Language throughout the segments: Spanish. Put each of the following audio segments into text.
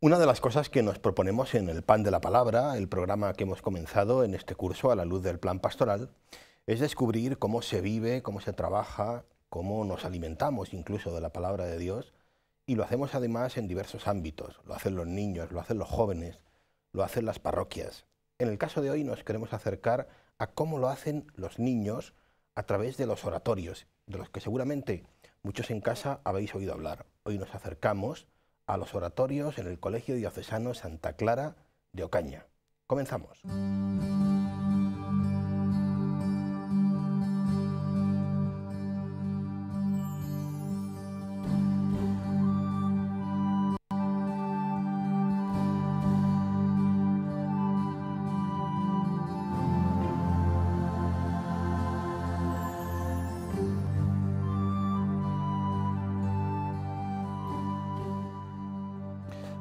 Una de las cosas que nos proponemos en el Pan de la Palabra, el programa que hemos comenzado en este curso a la luz del plan pastoral, es descubrir cómo se vive, cómo se trabaja, cómo nos alimentamos incluso de la palabra de Dios, y lo hacemos además en diversos ámbitos. Lo hacen los niños, lo hacen los jóvenes, lo hacen las parroquias. En el caso de hoy nos queremos acercar a cómo lo hacen los niños a través de los oratorios, de los que seguramente muchos en casa habéis oído hablar. Hoy nos acercamos a los oratorios en el Colegio Diocesano Santa Clara de Ocaña. Comenzamos.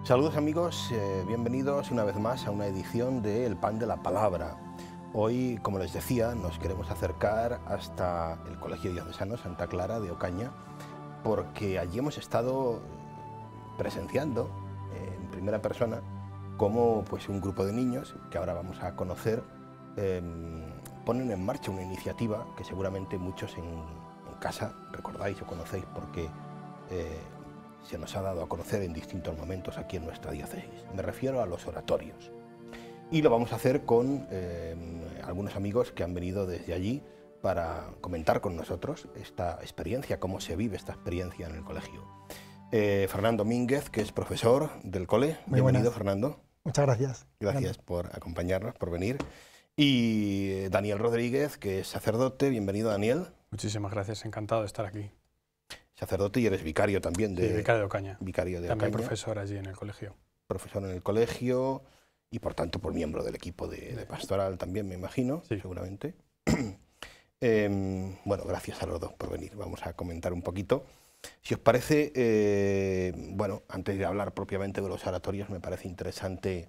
Saludos amigos, eh, bienvenidos una vez más a una edición de El Pan de la Palabra. Hoy, como les decía, nos queremos acercar hasta el Colegio Diocesano Santa Clara de Ocaña, porque allí hemos estado presenciando eh, en primera persona cómo pues, un grupo de niños, que ahora vamos a conocer, em, ponen en marcha una iniciativa que seguramente muchos en, en casa recordáis o conocéis porque eh, se nos ha dado a conocer en distintos momentos aquí en nuestra diócesis. Me refiero a los oratorios. Y lo vamos a hacer con em, algunos amigos que han venido desde allí para comentar con nosotros esta experiencia, cómo se vive esta experiencia en el colegio. Eh, Fernando Mínguez, que es profesor del cole. Bienvenido, Fernando. Muchas gracias. Gracias por acompañarnos, por venir. Y eh, Daniel Rodríguez, que es sacerdote. Bienvenido, Daniel. Muchísimas gracias, encantado de estar aquí sacerdote y eres vicario también de... vicario de Ocaña. también profesor allí en el colegio. Profesor en el colegio y por tanto por miembro del equipo de, pastoral también, me imagino, seguramente. Em, bueno, gracias a los dos por venir. Vamos a comentar un poquito. Si os parece, eh, bueno, antes de hablar propiamente de los oratorios, me parece interesante,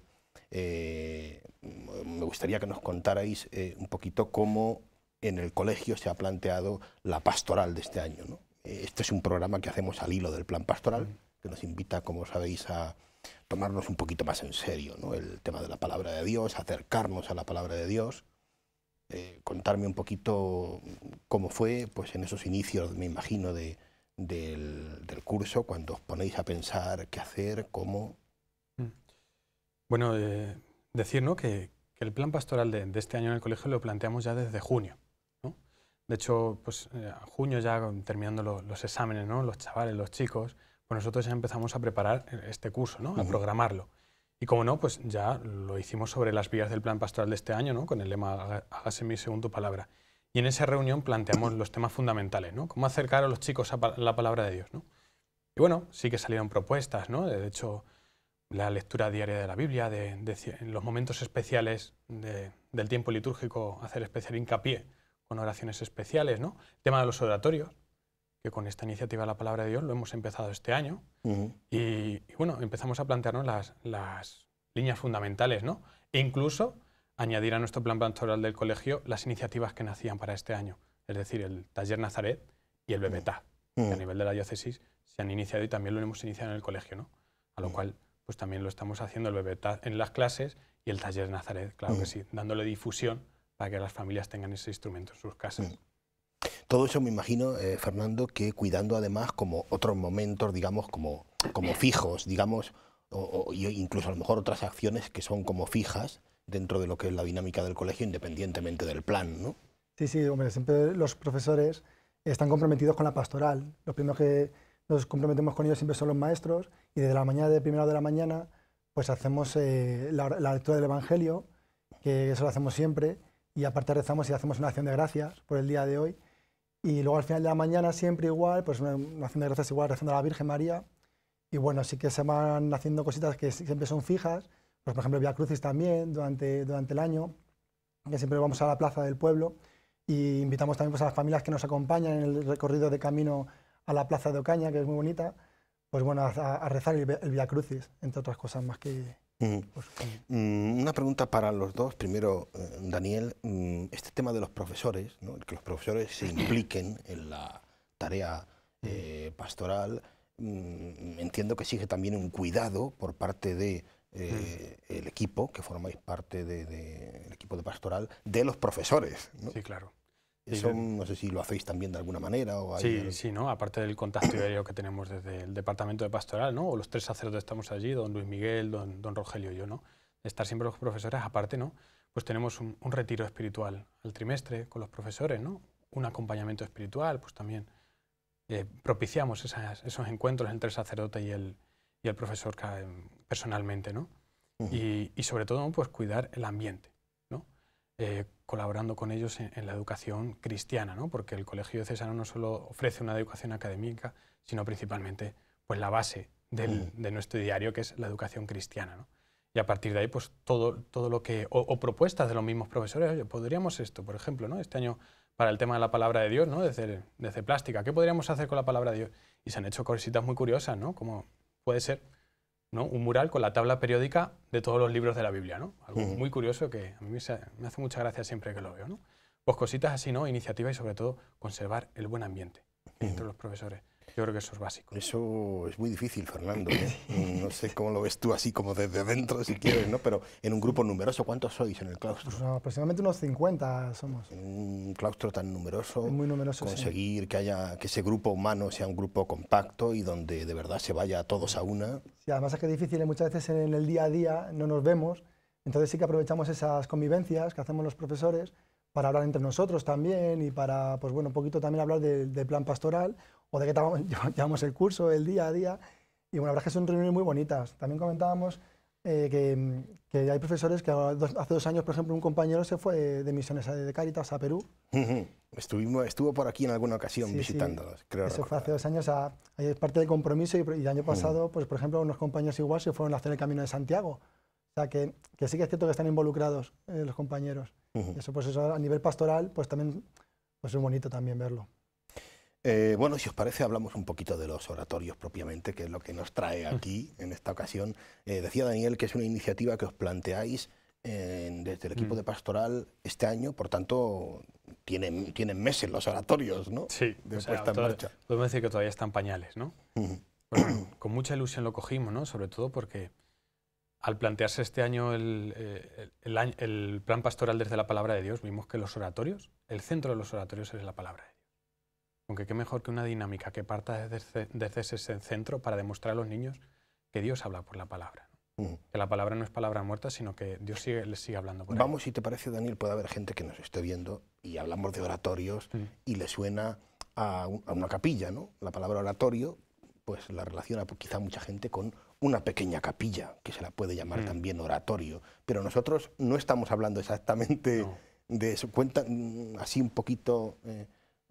eh, me gustaría que nos contarais eh, un poquito cómo en el colegio se ha planteado la pastoral de este año, ¿no? Este es un programa que hacemos al hilo del plan pastoral, que nos invita, como sabéis, a tomarnos un poquito más en serio el tema de la palabra de Dios, acercarnos a la palabra de Dios, eh, contarme un poquito cómo fue pues en esos inicios, me imagino, del, curso, cuando os ponéis a pensar qué hacer, cómo. Mm. Bueno, eh, decir ¿no? que, el plan pastoral de este año en el colegio lo planteamos ya desde junio. De hecho, pues eh, junio ya terminando los exámenes, ¿no? los chavales, los chicos, pues nosotros ya empezamos a preparar eh, este curso, ¿no? a programarlo. Y como no, pues ya lo hicimos sobre las vías del plan pastoral de este año, ¿no? con el lema Hágase mi segundo palabra. Y en esa reunión planteamos los temas fundamentales, ¿no? Cómo acercar a los chicos a la palabra de Dios, Y bueno, sí que salieron propuestas, ¿no? De hecho, la lectura diaria de la Biblia, en los momentos especiales del tiempo litúrgico, hacer especial hincapié con oraciones especiales, ¿no? tema de los oratorios, que con esta iniciativa La Palabra de Dios lo hemos empezado este año. y, bueno, empezamos a plantearnos las, líneas fundamentales, ¿no? E incluso añadir a nuestro plan pastoral del colegio las iniciativas que nacían para este año, es decir, el taller Nazaret y el Bebetá, que a nivel de la diócesis se han iniciado y también lo hemos iniciado en el colegio, ¿no? A lo cual, pues también lo estamos haciendo el Bebetá en las clases y el taller Nazaret, claro que sí, dándole difusión para que las familias tengan ese instrumento en sus casas. Mm. Todo eso me imagino, eh, Fernando, que cuidando además como otros momentos, digamos, como, como fijos, digamos, o, incluso a lo mejor otras acciones que son como fijas dentro de lo que es la dinámica del colegio, independientemente del plan, ¿no? Sí, sí, hombre, siempre los profesores están comprometidos con la pastoral. Los primeros que nos comprometemos con ellos siempre son los maestros y desde la mañana, de primera de la mañana, pues hacemos eh, la, lectura del Evangelio, que eso lo hacemos siempre, y aparte rezamos y hacemos una acción de gracias por el día de hoy. Y luego al final de la mañana siempre igual, pues una, acción de gracias igual rezando a la Virgen María. Y bueno, sí que se van haciendo cositas que siempre son fijas, pues por ejemplo Via Crucis también durante, durante el año, que siempre vamos a la plaza del pueblo y invitamos también pues, a las familias que nos acompañan en el recorrido de camino a la plaza de Ocaña, que es muy bonita, pues bueno, a, rezar el, el Crucis, entre otras cosas más que, Mm. Mm, una pregunta para los dos. Primero, eh, Daniel, mm, este tema de los profesores, que los profesores se impliquen en la tarea eh, pastoral, entiendo que exige también un cuidado por parte de eh, equipo, que formáis parte del equipo de pastoral, de los profesores. Sí, claro no sé si lo hacéis también de alguna manera. O sí, ¿no? aparte del contacto diario que tenemos desde el departamento de pastoral, ¿no? o los tres sacerdotes estamos allí, don Luis Miguel, don, Rogelio y yo, ¿no? estar siempre los profesores aparte, ¿no? pues tenemos un, retiro espiritual al trimestre con los profesores, ¿no? un acompañamiento espiritual, pues también eh, propiciamos esos encuentros entre el sacerdote y el, y el profesor em, personalmente, ¿no? y, y, sobre todo pues cuidar el ambiente. Eh, colaborando con ellos en, la educación cristiana, ¿no? porque el Colegio de César no solo ofrece una educación académica, sino principalmente pues, la base mm. de nuestro diario, que es la educación cristiana. Y a partir de ahí, pues todo, todo lo que. O, propuestas de los mismos profesores. podríamos esto, por ejemplo, ¿no? Este año para el tema de la palabra de Dios, ¿no? Desde, plástica. ¿Qué podríamos hacer con la palabra de Dios? Y se han hecho cositas muy curiosas, ¿no? Como puede ser un mural con la tabla periódica de todos los libros de la Biblia. ¿no? Algo muy curioso que a mí me, hace mucha gracia siempre que lo veo. ¿no? Pues cositas así, ¿no? iniciativa y sobre todo conservar el buen ambiente entre los profesores. Yo creo que eso es básico. Eso es muy difícil, Fernando. ¿eh? No sé cómo lo ves tú así como desde dentro, si quieres, ¿no? Pero en un grupo numeroso, ¿cuántos sois en el claustro? Pues aproximadamente unos 50 somos. En un claustro tan numeroso, muy numeroso conseguir que haya que ese grupo humano sea un grupo compacto y donde de verdad se vaya todos a una. además es que es difícil, ¿eh? muchas veces en el día a día no nos vemos, entonces sí que aprovechamos esas convivencias que hacemos los profesores para hablar entre nosotros también y para, pues bueno, un poquito también hablar del plan pastoral o de qué llevamos el curso, el día a día. Y bueno, la verdad es que son reuniones muy bonitas. También comentábamos eh, que, que, hay profesores que hace dos años, por ejemplo, un compañero se fue eh, de, misiones de Cáritas a Perú. Estuvimos, estuvo por aquí en alguna ocasión visitándolos, creo. Eso fue hace dos años, es parte del compromiso y, el año mm. pasado, pues por ejemplo, unos compañeros igual se fueron a hacer el Camino de Santiago. O sea, que, que sí que es cierto que están involucrados eh, los compañeros. Eso pues eso a nivel pastoral, pues también pues es bonito también verlo. Eh, bueno, si os parece, hablamos un poquito de los oratorios propiamente, que es lo que nos trae mm. aquí en esta ocasión. Eh, decía Daniel que es una iniciativa que os planteáis desde el equipo mm. de pastoral este año, por tanto, tienen, meses los oratorios, ¿no? Sí, Podemos decir que todavía están pañales, ¿no? Pues, con mucha ilusión lo cogimos, ¿no? Sobre todo porque al plantearse este año el, eh, el plan pastoral desde la palabra de Dios, vimos que los oratorios, el centro de los oratorios es la palabra de Dios. Aunque qué mejor que una dinámica que parta desde, ese centro para demostrar a los niños que Dios habla por la palabra. Mm. Que la palabra no es palabra muerta, sino que Dios sigue, les sigue hablando por Vamos, si te parece, Daniel, puede haber gente que nos esté viendo y hablamos de oratorios y le suena a, una capilla, ¿no? La palabra oratorio, pues la relaciona quizá mucha gente con una pequeña capilla, que se la puede llamar mm. también oratorio. Pero nosotros no estamos hablando exactamente de eso. Cuenta mm, así un poquito... Eh,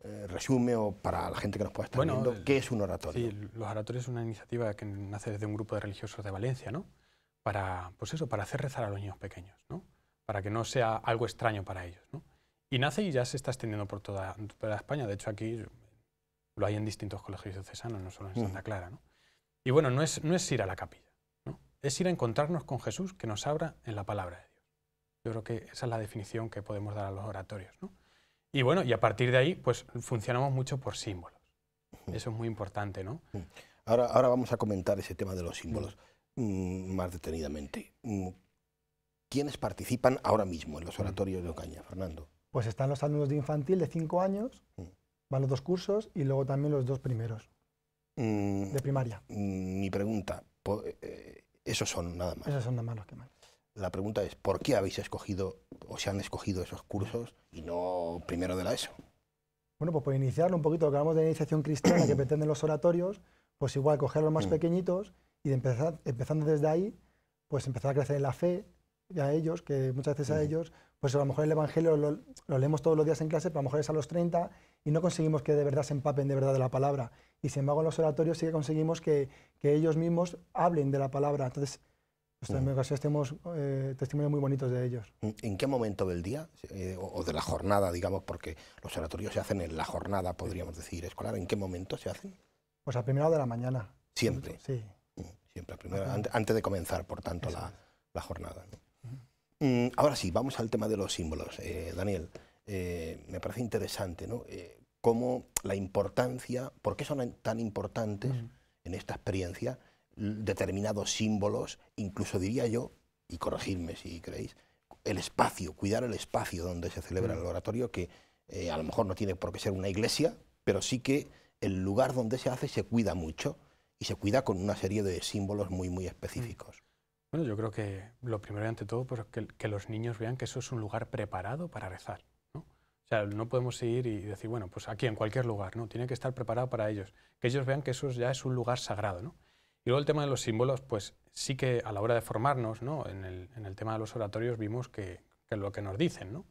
eh, resume o para la gente que nos pueda estar viendo, ¿qué es un oratorio? Sí, los oratorios es una iniciativa que nace desde un grupo de religiosos de Valencia, ¿no? Para, pues eso, para hacer rezar a los niños pequeños, ¿no? Para que no sea algo extraño para ellos, ¿no? Y nace y ya se está extendiendo por toda, toda España. De hecho, aquí lo hay en distintos colegios diocesanos, no solo en mm. Santa Clara, ¿no? Y bueno, no es, no es ir a la capilla, ¿no? Es ir a encontrarnos con Jesús que nos abra en la palabra de Dios. Yo creo que esa es la definición que podemos dar a los oratorios, ¿no? Y bueno, y a partir de ahí, pues funcionamos mucho por símbolos. Eso es muy importante, ¿no? Ahora, ahora vamos a comentar ese tema de los símbolos mm, más detenidamente. Mm, ¿Quiénes participan ahora mismo en los oratorios de Ocaña, Fernando? Pues están los alumnos de infantil de cinco años, mm. van los dos cursos y luego también los dos primeros de primaria. Mi pregunta, eh, esos son nada más. Esos son nada más los que más la pregunta es, ¿por qué habéis escogido o se han escogido esos cursos y no primero de la ESO? Bueno, pues por iniciarlo un poquito, lo que hablamos de la iniciación cristiana que pretenden los oratorios, pues igual coger los más mm. pequeñitos y empezar, empezando desde ahí, pues empezar a crecer en la fe, y a ellos, que muchas veces a mm. ellos, pues a lo mejor el Evangelio lo, leemos todos los días en clase, pero a lo mejor es a los 30 y no conseguimos que de verdad se empapen de verdad de la palabra. Y sin embargo en los oratorios sí que conseguimos que, que ellos mismos hablen de la palabra. Entonces ...estemos este tenemos eh, testimonios muy bonitos de ellos. ¿En qué momento del día eh, o de la jornada, digamos, porque los oratorios se hacen en la jornada, podríamos decir, escolar? ¿En qué momento se hacen? Pues a primera hora de la mañana. Siempre. Sí. Siempre a primera, antes de comenzar, por tanto, la, jornada. Mm, ahora sí, vamos al tema de los símbolos, eh, Daniel. me parece interesante, ¿no? cómo la importancia, por qué son tan importantes en esta experiencia determinados símbolos, incluso diría yo, y corregidme si creéis, el espacio, cuidar el espacio donde se celebra el mm. oratorio, que eh, a lo mejor no tiene por qué ser una iglesia, pero sí que el lugar donde se hace se cuida mucho y se cuida con una serie de símbolos muy, muy específicos. Mm. Bueno, yo creo que lo primero y ante todo, pues que, los niños vean que eso es un lugar preparado para rezar. ¿no? O sea, no podemos ir y decir, bueno, pues aquí, en cualquier lugar, ¿no? Tiene que estar preparado para ellos. Que ellos vean que eso ya es un lugar sagrado, ¿no? Y luego el tema de los símbolos, pues sí que a la hora de formarnos, ¿no? en, el, en el tema de los oratorios vimos que, que lo que nos dicen, ¿no?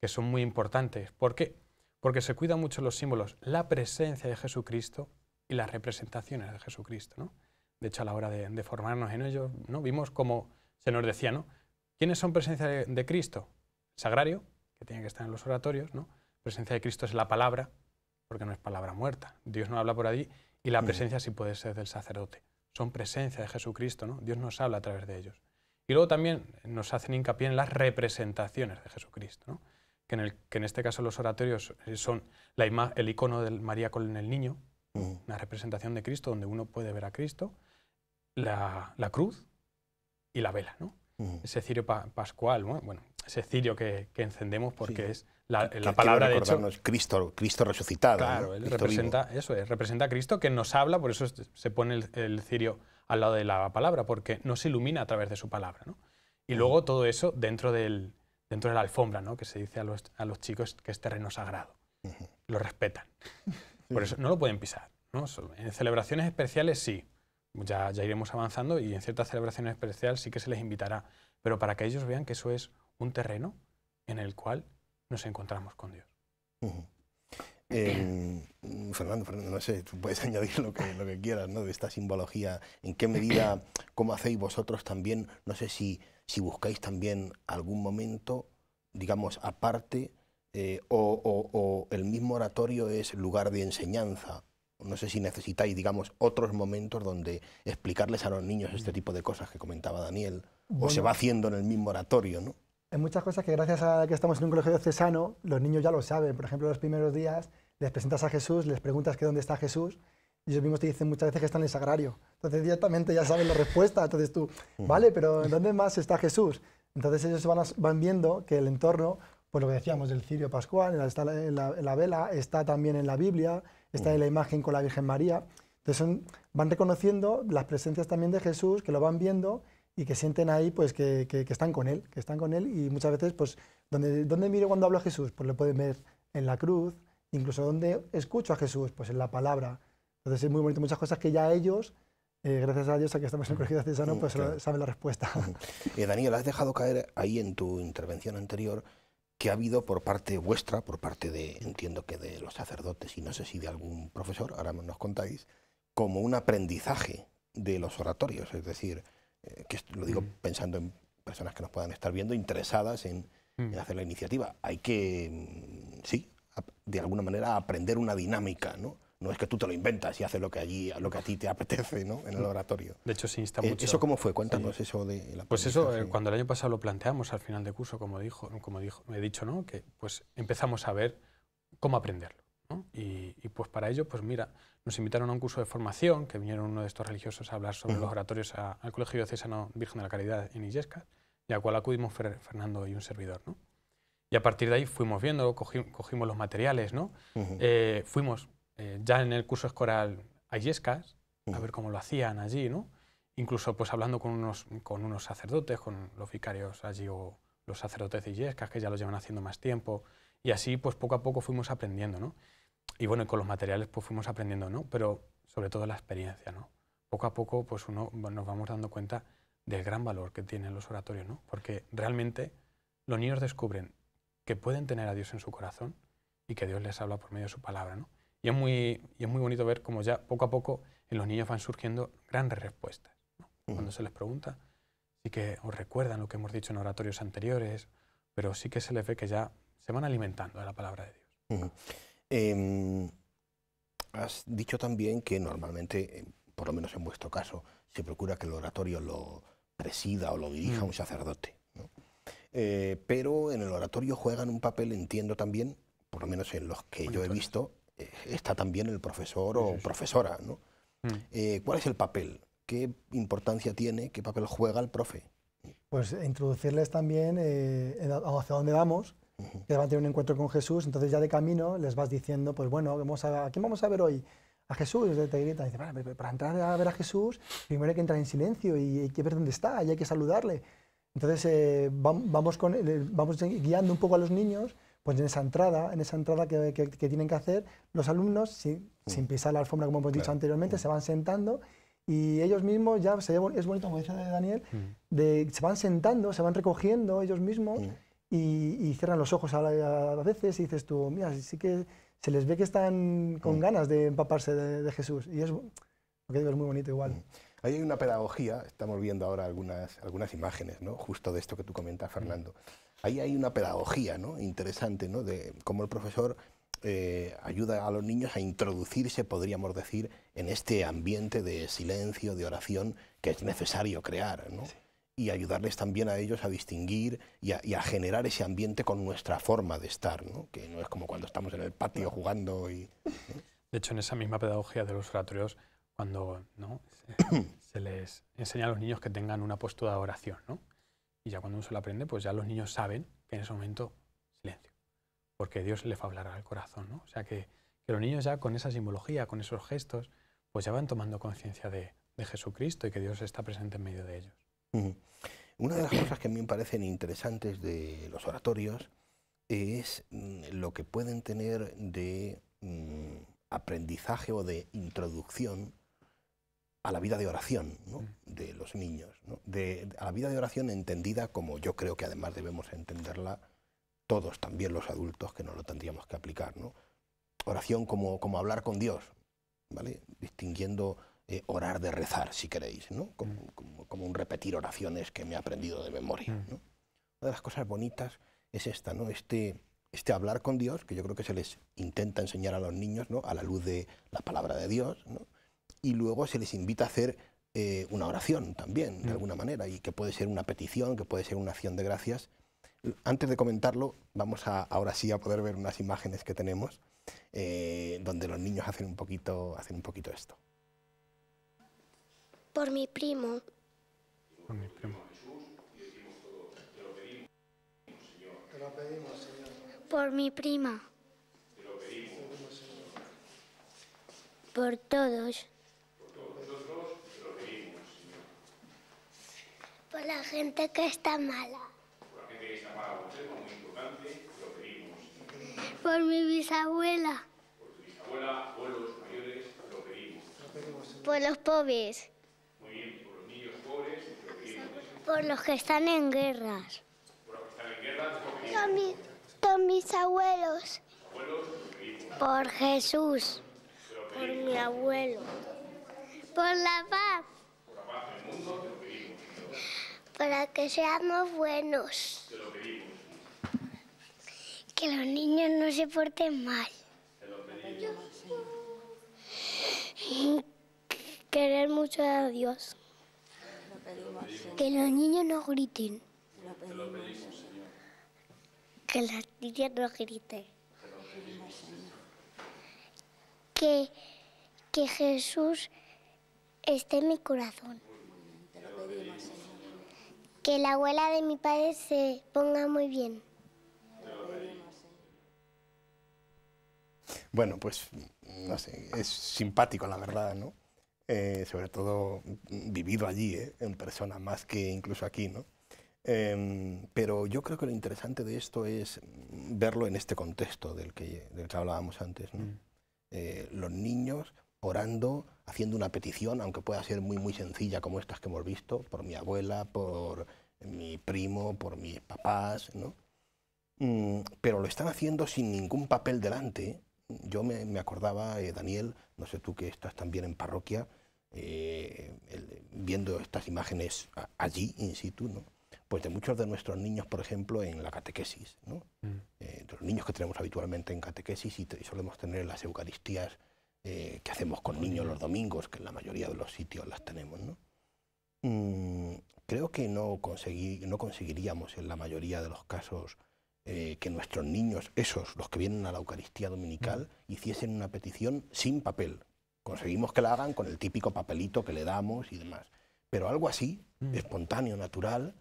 que son muy importantes. ¿Por qué? Porque se cuidan mucho los símbolos, la presencia de Jesucristo y las representaciones de Jesucristo. ¿no? De hecho, a la hora de, de formarnos en ellos, ¿no? vimos como se nos decía, ¿no? ¿quiénes son presencia de, Cristo? sagrario, que tiene que estar en los oratorios, ¿no? presencia de Cristo es la palabra, porque no es palabra muerta. Dios no habla por allí, y la mm. presencia sí puede ser del sacerdote son presencia de Jesucristo, ¿no? Dios nos habla a través de ellos. Y luego también nos hacen hincapié en las representaciones de Jesucristo, ¿no? que, en el, en este caso los oratorios eh, son el icono de María con el niño, una representación de Cristo donde uno puede ver a Cristo, la, la cruz y la vela. ¿no? ese cirio pascual, bueno, ese cirio que, encendemos porque es la, palabra de hecho. Cristo, Cristo resucitado. representa eso, representa a Cristo que nos habla, por eso se pone el, cirio al lado de la palabra, porque nos ilumina a través de su palabra. ¿no? Y luego todo eso dentro, del, dentro de la alfombra, ¿no? que se dice a los, chicos que es terreno sagrado. Lo respetan. Por eso no lo pueden pisar. ¿no? En celebraciones especiales sí, ya, iremos avanzando y en ciertas celebraciones especiales sí que se les invitará, pero para que ellos vean que eso es un terreno en el cual nos encontramos con Dios. Eh, mm, Fernando, Fernando, no sé, tú puedes añadir lo que, lo que quieras ¿no? de esta simbología, en qué medida, cómo hacéis vosotros también, no sé si, si buscáis también algún momento, digamos, aparte, eh, o, o, o el mismo oratorio es lugar de enseñanza no sé si necesitáis, digamos, otros momentos donde explicarles a los niños este tipo de cosas que comentaba Daniel, o se va haciendo en el mismo oratorio, ¿no? Hay muchas cosas que gracias a que estamos en un colegio cesano los niños ya lo saben. Por ejemplo, los primeros días les presentas a Jesús, les preguntas que dónde está Jesús, y ellos mismos te dicen muchas veces que está en el sagrario. Entonces directamente ya saben la respuesta. Entonces tú, vale, pero ¿dónde más está Jesús? Entonces ellos van, van viendo que el entorno pues lo que decíamos del cirio pascual, en la, en la, vela, está también en la Biblia, está en la imagen con la Virgen María. Entonces van reconociendo las presencias también de Jesús, que lo van viendo y que sienten ahí pues que, están con Él, que están con Él y muchas veces pues donde, ¿dónde miro cuando hablo a Jesús? Pues lo pueden ver en la cruz, incluso donde escucho a Jesús, pues en la palabra. Entonces es muy bonito, muchas cosas que ya ellos eh, gracias a Dios a que estamos en el Colegio Cisano, mm, pues saben la respuesta. y mm. eh, Daniel, has dejado caer ahí en tu intervención anterior que ha habido por parte vuestra, por parte de, entiendo que de los sacerdotes y no sé si de algún profesor, ahora nos contáis, como un aprendizaje de los oratorios, es decir, eh, que lo digo pensando en personas que nos puedan estar viendo interesadas en, en mm. hacer la iniciativa. Hay que, mm, sí, de alguna manera aprender una dinámica, ¿no? No es que tú te lo inventas y haces lo que allí, lo que a ti te apetece, ¿no? En el mm. oratorio. De hecho, se insta eh, mucho. ¿Eso cómo fue? Cuéntanos eso de la Pues eso, eh, cuando el año pasado lo planteamos al final de curso, como dijo, como dijo, he dicho, ¿no? Que pues empezamos a ver cómo aprenderlo. Y, pues para ello, pues mira, nos invitaron a un curso de formación, que vinieron uno de estos religiosos a hablar sobre los oratorios al Colegio Diocesano Virgen de la Caridad en Illesca, y al cual acudimos Fernando y un servidor, ¿no? Y a partir de ahí fuimos viendo, cogimos, los materiales, ¿no? Eh, fuimos eh, ya en el curso escolar a Yescas, mm. a ver cómo lo hacían allí, ¿no? Incluso pues hablando con unos, con unos sacerdotes, con los vicarios allí o los sacerdotes y Yescas, que ya lo llevan haciendo más tiempo, y así pues poco a poco fuimos aprendiendo, ¿no? Y bueno, con los materiales pues fuimos aprendiendo, ¿no? Pero sobre todo la experiencia, ¿no? Poco a poco pues uno nos vamos dando cuenta del gran valor que tienen los oratorios, ¿no? Porque realmente los niños descubren que pueden tener a Dios en su corazón y que Dios les habla por medio de su palabra, ¿no? Y es muy, es muy bonito ver cómo ya poco a poco en los niños van surgiendo grandes respuestas. Cuando se les pregunta, sí que os recuerdan lo que hemos dicho en oratorios anteriores, pero sí que se les ve que ya se van alimentando de la palabra de Dios. Em, has dicho también que normalmente, por lo menos en vuestro caso, se procura que el oratorio lo presida o lo dirija mm. un sacerdote. Eh, pero en el oratorio juegan un papel, entiendo también, por lo menos en los que yo he visto, está también el profesor o profesora. ¿no? Mm. Eh, ¿Cuál es el papel? ¿Qué importancia tiene? ¿Qué papel juega el profe? Pues introducirles también eh, hacia dónde vamos, que van a tener un encuentro con Jesús, entonces ya de camino les vas diciendo, pues bueno, vamos a, quién vamos a ver hoy? A Jesús, te gritan, para, entrar a ver a Jesús, primero hay que entrar en silencio y hay que ver dónde está y hay que saludarle. Entonces eh, vamos, con, vamos guiando un poco a los niños pues en esa entrada, en esa entrada que, tienen que hacer, los alumnos, sin, mm. pisar la alfombra, como hemos dicho anteriormente, mm. se van sentando y ellos mismos ya, se es bonito, como dice Daniel, mm. se van sentando, se van recogiendo ellos mismos y, cierran los ojos a, veces y dices tú, mira, sí que se les ve que están con ganas de empaparse de, Jesús. Y es, que digo, es muy bonito igual. Ahí hay una pedagogía, estamos viendo ahora algunas, algunas imágenes, ¿no? justo de esto que tú comentas, Fernando. Ahí hay una pedagogía interesante ¿no? de cómo el profesor eh, ayuda a los niños a introducirse, podríamos decir, en este ambiente de silencio, de oración que es necesario crear. Y ayudarles también a ellos a distinguir y a, generar ese ambiente con nuestra forma de estar, que no es como cuando estamos en el patio jugando. Y, De hecho, en esa misma pedagogía de los oratorios cuando ¿no? se, les enseña a los niños que tengan una postura de oración. ¿no? Y ya cuando uno se lo aprende, pues ya los niños saben que en ese momento silencio, porque Dios les va a hablar al corazón. ¿no? O sea que, los niños ya con esa simbología, con esos gestos, pues ya van tomando conciencia de, de, Jesucristo y que Dios está presente en medio de ellos. Una de las cosas que a mí me parecen interesantes de los oratorios es mm, lo que pueden tener de mm, aprendizaje o de introducción a la vida de oración de los niños, de, a la vida de oración entendida como yo creo que además debemos entenderla todos, también los adultos que no lo tendríamos que aplicar. ¿no? Oración como, como hablar con Dios, ¿vale? distinguiendo eh, orar de rezar, si queréis, ¿no? Mm. como, como, un repetir oraciones que me he aprendido de memoria. Mm. Una de las cosas bonitas es esta, ¿no? este, este hablar con Dios, que yo creo que se les intenta enseñar a los niños ¿no? a la luz de la palabra de Dios, ¿no? y luego se les invita a hacer eh, una oración también, de mm. alguna manera, y que puede ser una petición, que puede ser una acción de gracias. Antes de comentarlo, vamos ahora sí a poder ver unas imágenes que tenemos eh, donde los niños hacen un poquito, hacen un poquito esto. Por mi primo. Por mi primo. Te lo pedimos, Señor. Por mi prima. Por todos. Por la gente que está mala. Por la gente que está mala, un tema muy importante, lo pedimos. Por mi bisabuela. Por tu bisabuela, abuelos mayores, lo pedimos. Por los pobres. Muy bien, por los niños pobres, lo pedimos. Por los que están en guerras. Por los que están en guerras, lo pedimos. Por, mis abuelos. abuelos Por Jesús. Por mi abuelo. Por la paz para que seamos buenos. Que los niños no se porten mal. lo pedimos. Querer mucho a Dios. Que los niños no griten. Que las niñas no griten. Que, que Jesús esté en mi corazón que la abuela de mi padre se ponga muy bien. Bueno, pues no sé, es simpático la verdad, ¿no? Eh, sobre todo vivido allí, ¿eh? en persona, más que incluso aquí, ¿no? Em, pero yo creo que lo interesante de esto es verlo en este contexto del que, del que hablábamos antes, ¿no? Mm. Eh, los niños orando, haciendo una petición, aunque pueda ser muy, muy sencilla como estas que hemos visto, por mi abuela, por mi primo, por mis papás, ¿no? Mm, pero lo están haciendo sin ningún papel delante. Yo me, acordaba, eh, Daniel, no sé tú que estás también en parroquia, eh, viendo estas imágenes allí, in situ, ¿no? pues de muchos de nuestros niños, por ejemplo, en la catequesis. ¿no? Mm. Eh, de los niños que tenemos habitualmente en catequesis y, solemos tener las Eucaristías eh, que hacemos con niños los domingos, que en la mayoría de los sitios las tenemos, ¿no? Mm, creo que no, conseguir, no conseguiríamos en la mayoría de los casos eh, que nuestros niños, esos, los que vienen a la Eucaristía Dominical, mm. hiciesen una petición sin papel. Conseguimos que la hagan con el típico papelito que le damos y demás. Pero algo así, mm. espontáneo, natural,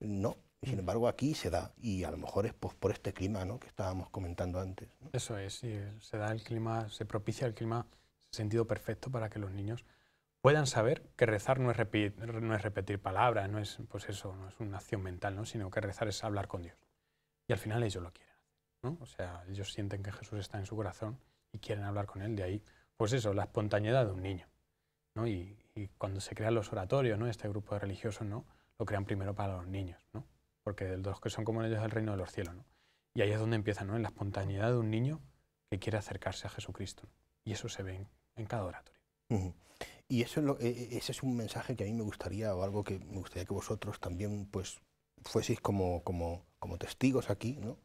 no, y sin embargo aquí se da, y a lo mejor es pues, por este clima ¿no? que estábamos comentando antes. Eso es, se da el clima, se propicia el clima, sentido perfecto para que los niños puedan saber que rezar no es, repetir, no es repetir palabras, no es, pues eso, no es una acción mental, ¿no? sino que rezar es hablar con Dios. Y al final ellos lo quieren. ¿no? O sea, ellos sienten que Jesús está en su corazón y quieren hablar con Él. De ahí, pues eso, la espontaneidad de un niño. Y, y cuando se crean los oratorios, ¿no? este grupo de religiosos, ¿no? lo crean primero para los niños. ¿no? porque de los que son como ellos es el reino de los cielos. ¿no? Y ahí es donde empieza, ¿no? en la espontaneidad de un niño que quiere acercarse a Jesucristo. Y eso se ve en, cada oratorio. Y eso es lo, e, e, ese es un mensaje que a mí me gustaría, o algo que me gustaría que vosotros también pues, fueseis como, como, como testigos aquí, ¿no?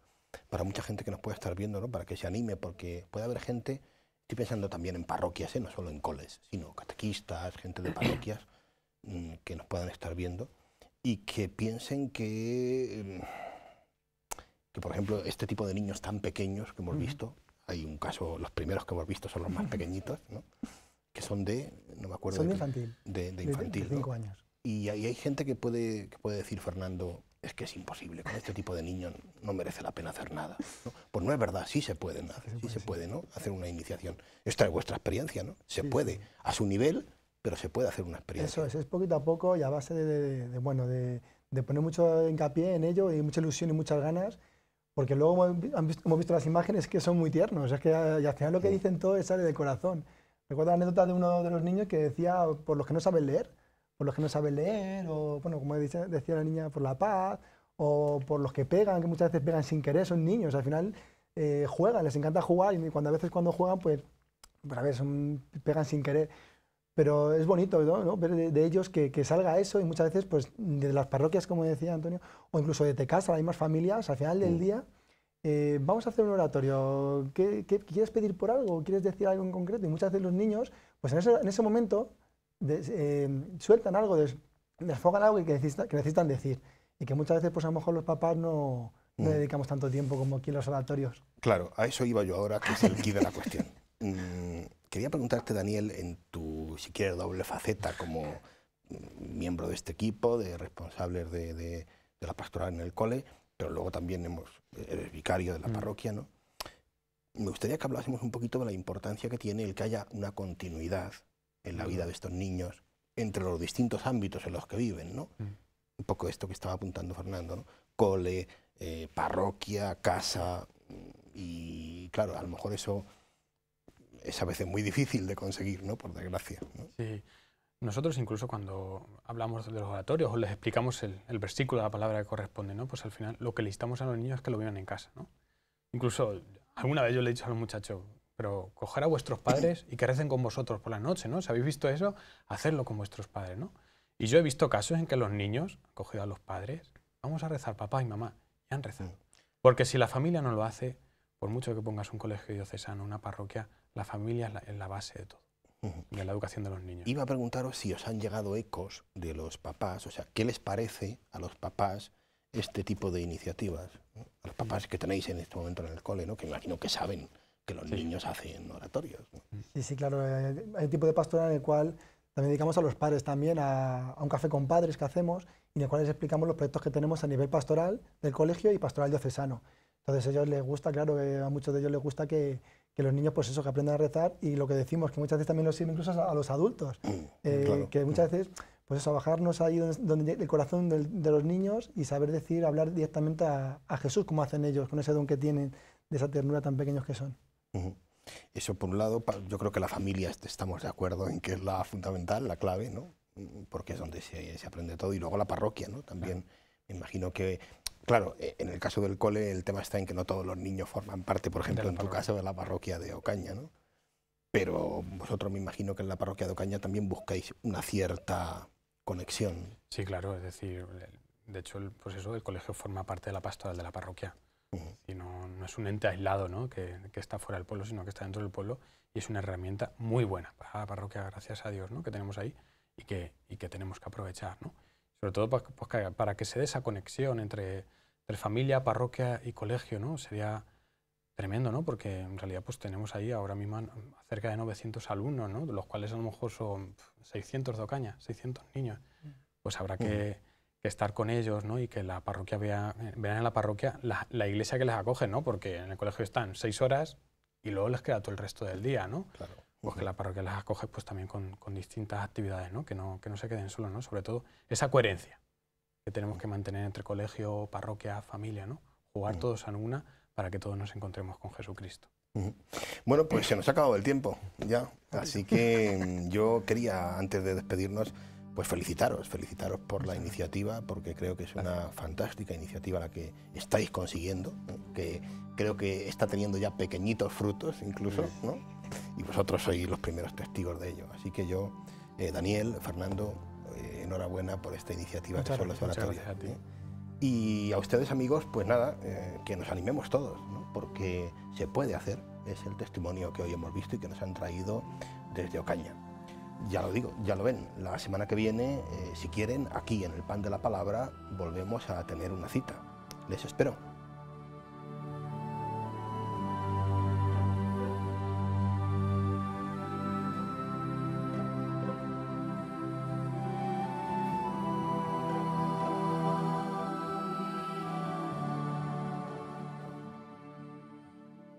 para mucha gente que nos pueda estar viendo, para que se anime, porque puede haber gente, estoy pensando también en parroquias, ¿eh? no solo en coles, sino catequistas, gente de parroquias mm, que nos puedan estar viendo y que piensen que, em, que, por ejemplo, este tipo de niños tan pequeños que hemos visto, hay un caso, los primeros que hemos visto son los más pequeñitos, que son de, no me acuerdo... de, infantil. De, infantil. Y hay, hay gente que puede, puede decir, Fernando, es que es imposible, con este tipo de niños no merece la pena hacer nada. ¿no? Pues no es verdad, sí se puede, sí, se puede, ¿no? hacer una iniciación. Esta es vuestra experiencia, ¿no? Se puede, a su nivel, pero se puede hacer una experiencia. Eso es, es poquito a poco y a base de, bueno, de, poner mucho hincapié en ello y mucha ilusión y muchas ganas, porque luego hemos visto, hemos visto las imágenes que son muy tiernos, es que y al final lo que dicen todo sale de corazón. Recuerdo la anécdota de uno de los niños que decía, por los que no saben leer, por los que no saben leer, o bueno, como decía la niña, por la paz, o por los que pegan, que muchas veces pegan sin querer, son niños, al final eh, juegan, les encanta jugar y cuando a veces cuando juegan, pues, pues a ver, pegan sin querer pero es bonito ¿no? ver de, ellos que, salga eso y muchas veces pues de las parroquias, como decía Antonio, o incluso de casa hay más familias, al final del día, eh, vamos a hacer un oratorio, ¿Qué, quieres pedir por algo? ¿Quieres decir algo en concreto? Y muchas veces los niños, pues en ese, momento, eh, sueltan algo, des, desfogan algo que, necesitan decir. Y que muchas veces pues a lo mejor los papás no, mm. dedicamos tanto tiempo como aquí en los oratorios. Claro, a eso iba yo ahora, que es el quid de la cuestión. Mm, quería preguntarte, Daniel, en tu siquiera doble faceta como miembro de este equipo, de responsables de, la pastoral en el cole, pero luego también hemos, eres vicario de la mm. parroquia, ¿no? Me gustaría que hablásemos un poquito de la importancia que tiene el que haya una continuidad en la vida de estos niños entre los distintos ámbitos en los que viven, ¿no? Mm. Un poco esto que estaba apuntando Fernando, ¿no? Cole, eh, parroquia, casa, y claro, a lo mejor eso es a veces muy difícil de conseguir, ¿no? por desgracia. Sí. Nosotros incluso cuando hablamos de los oratorios o les explicamos el, versículo, la palabra que corresponde, ¿no? pues al final lo que le a los niños es que lo vivan en casa. ¿no? Incluso alguna vez yo le he dicho a los muchachos, pero coger a vuestros padres y que recen con vosotros por la noche, ¿no? Si habéis visto eso, hacerlo con vuestros padres, ¿no? Y yo he visto casos en que los niños han cogido a los padres, vamos a rezar papá y mamá, y han rezado. Mm. Porque si la familia no lo hace, por mucho que pongas un colegio diocesano, una parroquia, la familia es la, base de todo, la educación de los niños. Iba a preguntaros si os han llegado ecos de los papás, o sea, ¿qué les parece a los papás este tipo de iniciativas? A los papás mm. que tenéis en este momento en el cole, ¿no? que imagino que saben que los niños hacen oratorios. Mm. Sí, sí, claro. Eh, hay un tipo de pastoral en el cual también dedicamos a los padres también, a, a, un café con padres que hacemos, y en el cual les explicamos los proyectos que tenemos a nivel pastoral del colegio y pastoral diocesano. Entonces a ellos les gusta, claro, eh, a muchos de ellos les gusta que, que los niños, pues eso, que aprendan a rezar y lo que decimos, que muchas veces también lo sirve incluso a, los adultos, mm, eh, que muchas veces, pues eso, bajarnos ahí donde, el corazón de, los niños y saber decir, hablar directamente a, Jesús, como hacen ellos, con ese don que tienen, de esa ternura tan pequeños que son. Eso por un lado, yo creo que la familia estamos de acuerdo en que es la fundamental, la clave, ¿no? Mm, porque es donde se, se aprende todo y luego la parroquia, ¿no? También imagino que Claro, eh, en el caso del cole el tema está en que no todos los niños forman parte, por ejemplo, en tu caso de la parroquia de Ocaña, ¿no? Pero vosotros me imagino que en la parroquia de Ocaña también buscáis una cierta conexión. Sí, claro, es decir, de hecho el proceso pues del colegio forma parte de la pastoral de la parroquia. Y no, no, es un ente aislado ¿no? que, que, está fuera del pueblo, sino que está dentro del pueblo y es una herramienta muy buena para la parroquia, gracias a Dios, ¿no? que tenemos ahí y que, y que tenemos que aprovechar. ¿no? sobre todo pues, pues, para, que se dé esa conexión entre, familia, parroquia y colegio, ¿no? Sería tremendo, ¿no? Porque en realidad pues tenemos ahí ahora mismo cerca de 900 alumnos, ¿no? De los cuales a lo mejor son 600 de Ocaña, 600 niños. Mm. Pues habrá mm. que, estar con ellos, ¿no? Y que la parroquia vea, vean en la parroquia la, la, iglesia que les acoge, ¿no? Porque en el colegio están seis horas y luego les queda todo el resto del día, ¿no? Claro pues que la parroquia las acoge pues también con, con distintas actividades, ¿no? Que, no, que no se queden solos, ¿no? Sobre todo esa coherencia que tenemos que mantener entre colegio, parroquia, familia, ¿no? Jugar todos en una para que todos nos encontremos con Jesucristo. Bueno, pues se nos ha acabado el tiempo ya, así que mm, yo quería, antes de despedirnos, pues felicitaros, felicitaros por la iniciativa, porque creo que es una fantástica iniciativa la que estáis consiguiendo, que creo que está teniendo ya pequeñitos frutos incluso, ¿no? y vosotros sois los primeros testigos de ello. Así que yo, eh, Daniel, Fernando, eh, enhorabuena por esta iniciativa que son las ¿eh? Y a ustedes amigos, pues nada, que nos animemos todos, porque se puede hacer, es el testimonio que hoy hemos visto y que nos han traído desde Ocaña. Ya lo digo, ya lo ven, la semana que viene, si quieren, aquí en el Pan de la Palabra, volvemos a tener una cita. Les espero.